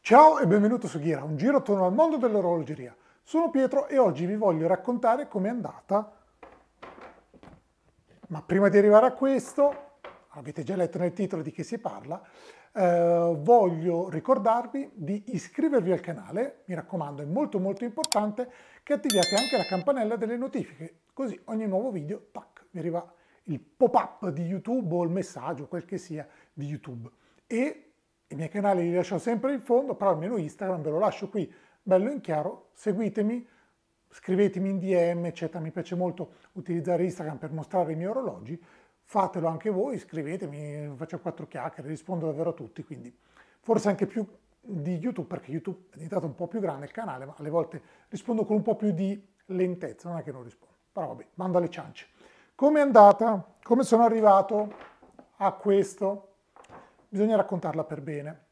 Ciao e benvenuto su Ghira, un giro attorno al mondo dell'orologeria. Sono Pietro e oggi vi voglio raccontare com'è andata. Ma prima di arrivare a questo, avete già letto nel titolo di che si parla, eh, voglio ricordarvi di iscrivervi al canale, mi raccomando è molto molto importante che attiviate anche la campanella delle notifiche, così ogni nuovo video tac, vi arriva il pop-up di YouTube o il messaggio, quel che sia, di YouTube. E i miei canali li lascio sempre in fondo, però almeno Instagram ve lo lascio qui bello in chiaro, seguitemi, scrivetemi in DM, eccetera. Mi piace molto utilizzare Instagram per mostrare i miei orologi. Fatelo anche voi, scrivetemi, faccio quattro chiacchiere, rispondo davvero a tutti, quindi forse anche più di YouTube, perché YouTube è diventato un po' più grande il canale, ma alle volte rispondo con un po' più di lentezza, non è che non rispondo, però vabbè, mando alle ciance. Come è andata? Come sono arrivato a questo? Bisogna raccontarla per bene.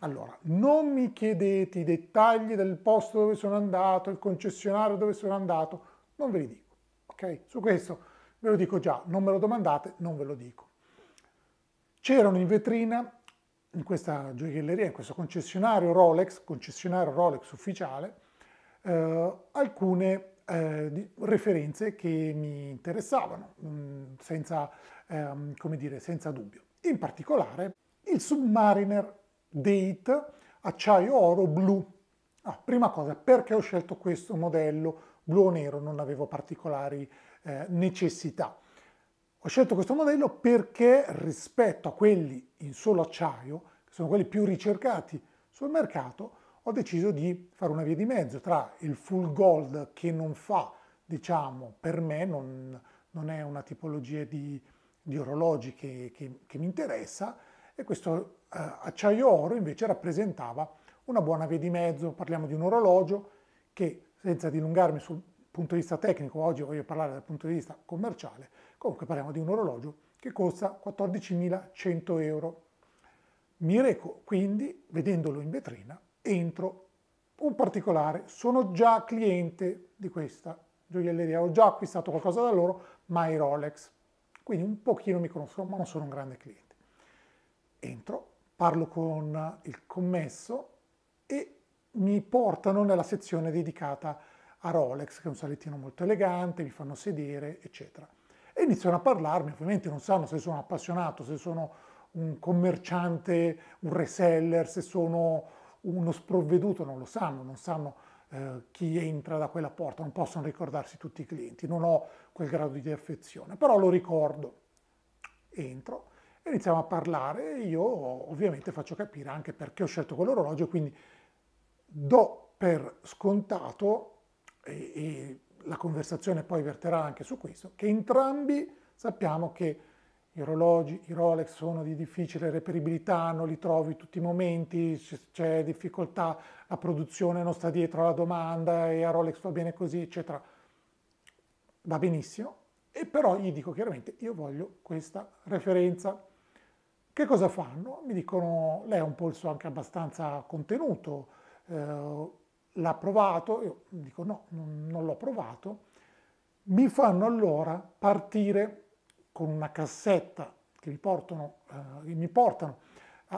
Allora, non mi chiedete i dettagli del posto dove sono andato, il concessionario dove sono andato, non ve li dico, ok? Su questo ve lo dico già, non me lo domandate, non ve lo dico. C'erano in vetrina, in questa gioielleria, in questo concessionario Rolex, concessionario Rolex ufficiale, eh, alcune eh, referenze che mi interessavano, mh, mm, senza, ehm, come dire, senza dubbio. In particolare il Submariner Date acciaio oro blu. Ah, prima cosa, perché ho scelto questo modello blu o nero? Non avevo particolari eh, necessità. Ho scelto questo modello perché rispetto a quelli in solo acciaio, che sono quelli più ricercati sul mercato, ho deciso di fare una via di mezzo tra il full gold che non fa, diciamo, per me, non, non è una tipologia di, di orologi che, che, che, mi interessa, e questo eh, acciaio oro invece rappresentava una buona via di mezzo. Parliamo di un orologio che, senza dilungarmi sul punto di vista tecnico, oggi voglio parlare dal punto di vista commerciale, comunque parliamo di un orologio che costa 14.100 euro. Mi reco quindi, vedendolo in vetrina, entro un particolare, sono già cliente di questa gioielleria, ho già acquistato qualcosa da loro, ma i Rolex, quindi un pochino mi conosco ma non sono un grande cliente. Entro, parlo con il commesso e mi portano nella sezione dedicata a Rolex, che è un salettino molto elegante, mi fanno sedere, eccetera. E iniziano a parlarmi, ovviamente non sanno se sono appassionato, se sono un commerciante, un reseller, se sono uno sprovveduto non lo sanno, non sanno eh, chi entra da quella porta, non possono ricordarsi tutti i clienti, non ho quel grado di affezione, però lo ricordo. Entro, e iniziamo a parlare e io ovviamente faccio capire anche perché ho scelto quell'orologio, quindi do per scontato, e, e la conversazione poi verterà anche su questo, che entrambi sappiamo che gli orologi, i Rolex sono di difficile reperibilità, non li trovi tutti i momenti, c'è difficoltà, la produzione non sta dietro alla domanda e a Rolex va bene così, eccetera. Va benissimo, e però gli dico chiaramente io voglio questa referenza. Che cosa fanno? Mi dicono lei ha un polso anche abbastanza contenuto, eh, l'ha provato, io dico no, non l'ho provato. Mi fanno allora partire con una cassetta che mi portano, eh, che mi portano eh,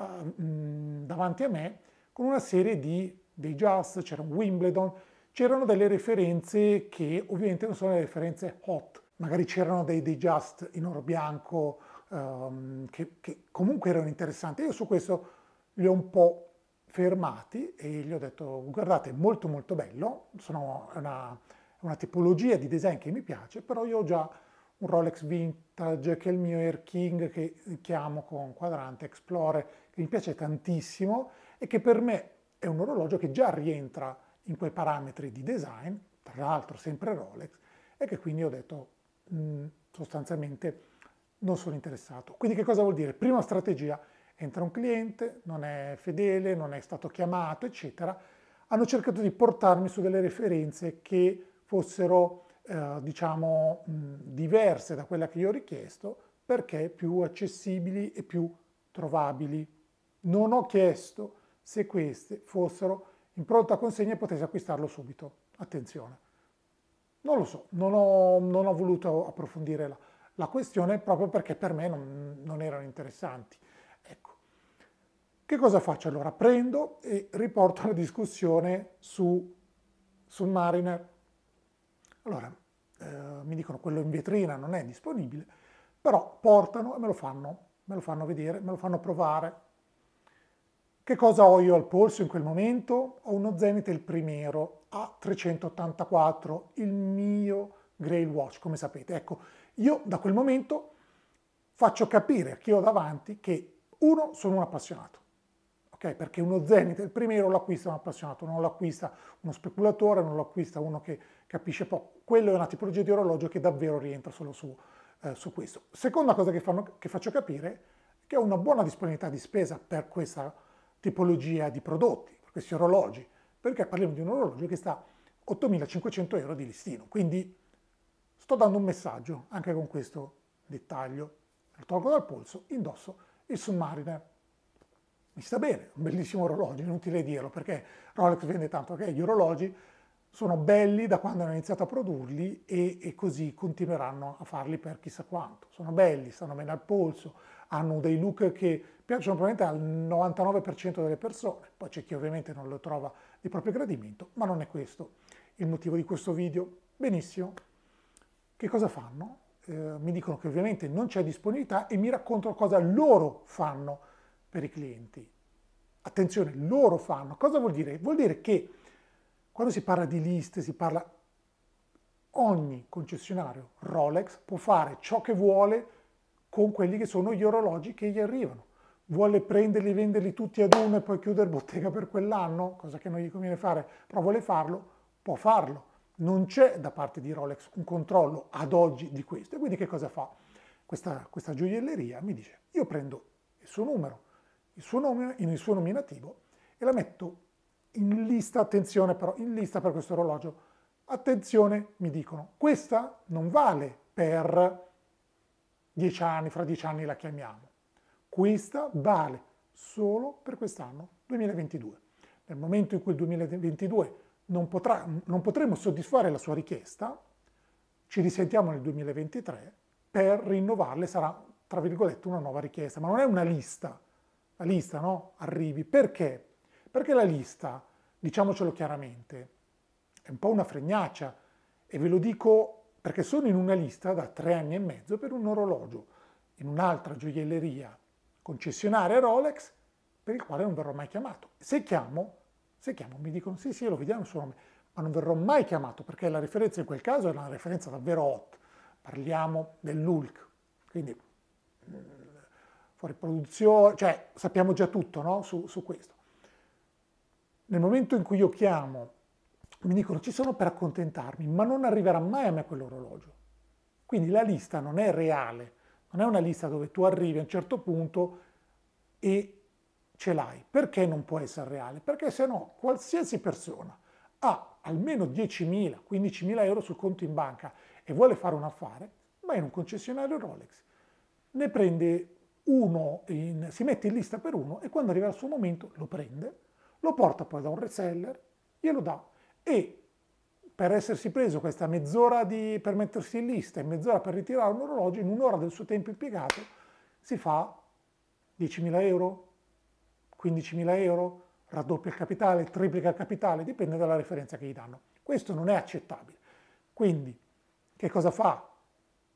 davanti a me con una serie di dei jazz, c'era un Wimbledon, c'erano delle referenze che ovviamente non sono le referenze hot, magari c'erano dei, dei Just in oro bianco ehm, che, che comunque erano interessanti. Io su questo li ho un po' fermati e gli ho detto guardate è molto molto bello, sono una, una tipologia di design che mi piace, però io ho già un Rolex Vintage che è il mio Air King che chiamo con quadrante Explore, che mi piace tantissimo e che per me è un orologio che già rientra in quei parametri di design, tra l'altro sempre Rolex, e che quindi ho detto mh, mm, sostanzialmente non sono interessato. Quindi che cosa vuol dire? Prima strategia, entra un cliente, non è fedele, non è stato chiamato, eccetera. Hanno cercato di portarmi su delle referenze che fossero eh, diciamo, diverse da quella che io ho richiesto perché più accessibili e più trovabili. Non ho chiesto se queste fossero in pronta consegna e potessi acquistarlo subito. Attenzione. Non lo so, non ho, non ho voluto approfondire la, la, questione proprio perché per me non, non erano interessanti. Ecco. Che cosa faccio allora? Prendo e riporto la discussione su, su Mariner allora, eh, mi dicono quello in vetrina non è disponibile, però portano e me lo fanno, me lo fanno vedere, me lo fanno provare. Che cosa ho io al polso in quel momento? Ho uno Zenith il Primero A384, il mio Grail Watch, come sapete. Ecco, io da quel momento faccio capire a chi ho davanti che uno, sono un appassionato, okay? perché uno Zenith, il primero lo acquista un appassionato, non lo acquista uno speculatore, non lo acquista uno che capisce poco. Quello è una tipologia di orologio che davvero rientra solo su, eh, su questo. Seconda cosa che, fanno, che faccio capire è che ho una buona disponibilità di spesa per questa tipologia di prodotti, per questi orologi, perché parliamo di un orologio che sta a 8.500 euro di listino, quindi sto dando un messaggio anche con questo dettaglio. Lo tolgo dal polso, indosso il Submariner mi sta bene, un bellissimo orologio, inutile dirlo, perché Rolex vende tanto, ok? Gli orologi sono belli da quando hanno iniziato a produrli e, e, così continueranno a farli per chissà quanto. Sono belli, stanno bene al polso, hanno dei look che piacciono probabilmente al 99% delle persone, poi c'è chi ovviamente non lo trova di proprio gradimento, ma non è questo il motivo di questo video. Benissimo, che cosa fanno? Eh, mi dicono che ovviamente non c'è disponibilità e mi raccontano cosa loro fanno per i clienti. Attenzione, loro fanno. Cosa vuol dire? Vuol dire che quando si parla di liste, si parla ogni concessionario Rolex può fare ciò che vuole con quelli che sono gli orologi che gli arrivano. Vuole prenderli, venderli tutti ad uno e poi chiudere bottega per quell'anno, cosa che non gli conviene fare, però vuole farlo, può farlo. Non c'è da parte di Rolex un controllo ad oggi di questo. E quindi che cosa fa? Questa, questa gioielleria mi dice, io prendo il suo numero, il suo nome in il suo nominativo e la metto in lista, attenzione però, in lista per questo orologio. Attenzione, mi dicono, questa non vale per dieci anni, fra dieci anni la chiamiamo. Questa vale solo per quest'anno 2022. Nel momento in cui il 2022 non, potrà, non potremo soddisfare la sua richiesta, ci risentiamo nel 2023 per rinnovarle, sarà tra virgolette una nuova richiesta, ma non è una lista, la lista, no? Arrivi. Perché? Perché la lista, diciamocelo chiaramente, è un po' una fregnaccia e ve lo dico perché sono in una lista da tre anni e mezzo per un orologio, in un'altra gioielleria concessionaria Rolex per il quale non verrò mai chiamato. Se chiamo, se chiamo mi dicono sì sì lo vediamo il suo nome, ma non verrò mai chiamato perché la referenza in quel caso è una referenza davvero hot. Parliamo dell'Ulk, quindi riproduzione, cioè sappiamo già tutto no? su, su questo. Nel momento in cui io chiamo, mi dicono ci sono per accontentarmi, ma non arriverà mai a me quell'orologio. Quindi la lista non è reale, non è una lista dove tu arrivi a un certo punto e ce l'hai. Perché non può essere reale? Perché se no qualsiasi persona ha almeno 10.000, 15.000 euro sul conto in banca e vuole fare un affare, ma in un concessionario Rolex, ne prende uno in, si mette in lista per uno e quando arriva il suo momento lo prende, lo porta poi da un reseller, glielo dà e per essersi preso questa mezz'ora di, per mettersi in lista e mezz'ora per ritirare un orologio, in un'ora del suo tempo impiegato si fa 10.000 euro, 15.000 euro, raddoppia il capitale, triplica il capitale, dipende dalla referenza che gli danno. Questo non è accettabile. Quindi che cosa fa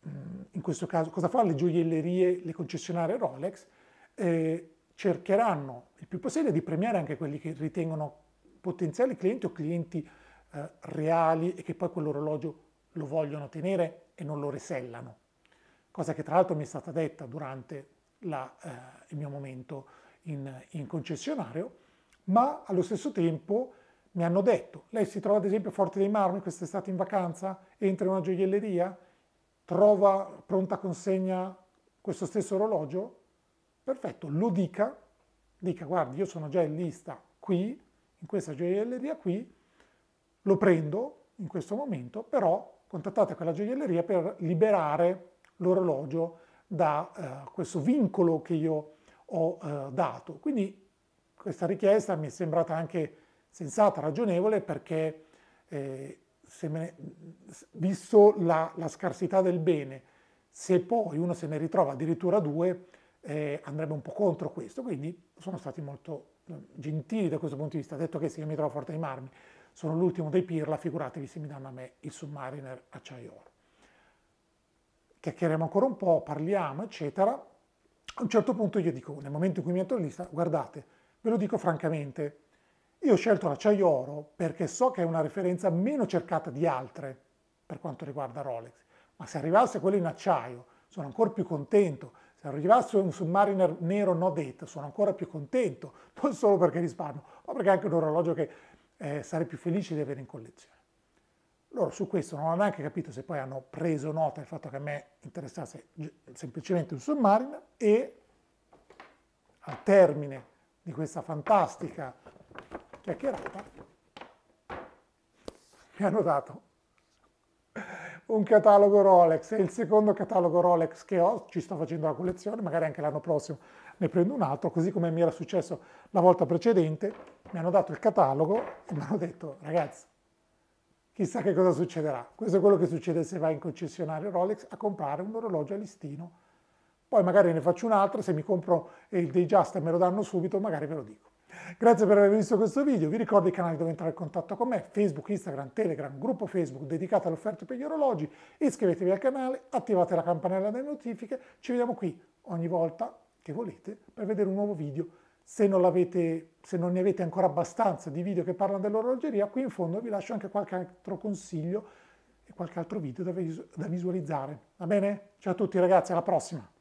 Mm, in questo caso cosa fa le gioiellerie, le concessionarie Rolex, eh, cercheranno il più possibile di premiare anche quelli che ritengono potenziali clienti o clienti eh, reali e che poi quell'orologio lo vogliono tenere e non lo resellano, cosa che tra l'altro mi è stata detta durante la, eh, il mio momento in, in concessionario, ma allo stesso tempo mi hanno detto, lei si trova ad esempio a Forte dei Marmi quest'estate in vacanza, entra in una gioielleria, trova pronta consegna questo stesso orologio, perfetto, lo dica, dica guardi io sono già in lista qui, in questa gioielleria qui, lo prendo in questo momento, però contattate quella gioielleria per liberare l'orologio da eh, questo vincolo che io ho eh, dato. Quindi questa richiesta mi è sembrata anche sensata, ragionevole, perché eh, ne, visto la, la, scarsità del bene, se poi uno se ne ritrova addirittura due, eh, andrebbe un po' contro questo. Quindi sono stati molto ehm, gentili da questo punto di vista, detto che se io mi trovo forte ai marmi, sono l'ultimo dei pirla, figuratevi se mi danno a me il submariner acciaioro. Chiacchieriamo ancora un po', parliamo, eccetera. A un certo punto io dico, nel momento in cui mi metto in lista, guardate, ve lo dico francamente, io ho scelto l'acciaio oro perché so che è una referenza meno cercata di altre per quanto riguarda Rolex, ma se arrivasse quello in acciaio sono ancora più contento, se arrivasse un Submariner nero no date sono ancora più contento, non solo perché risparmio, ma perché è anche un orologio che eh, sarei più felice di avere in collezione. Loro su questo non hanno neanche capito se poi hanno preso nota del fatto che a me interessasse semplicemente un Submariner e al termine di questa fantastica chiacchierata mi hanno dato un catalogo Rolex, è il secondo catalogo Rolex che ho, ci sto facendo la collezione, magari anche l'anno prossimo ne prendo un altro, così come mi era successo la volta precedente, mi hanno dato il catalogo e mi hanno detto ragazzi, chissà che cosa succederà, questo è quello che succede se vai in concessionario Rolex a comprare un orologio a listino, poi magari ne faccio un altro, se mi compro il Dayjust e me lo danno subito magari ve lo dico. Grazie per aver visto questo video, vi ricordo i canali dove entrare in contatto con me, Facebook, Instagram, Telegram, gruppo Facebook dedicato alle offerte per gli orologi, iscrivetevi al canale, attivate la campanella delle notifiche, ci vediamo qui ogni volta che volete per vedere un nuovo video. Se non, se non ne avete ancora abbastanza di video che parlano dell'orologeria, qui in fondo vi lascio anche qualche altro consiglio e qualche altro video da, da visualizzare. Va bene? Ciao a tutti ragazzi, alla prossima!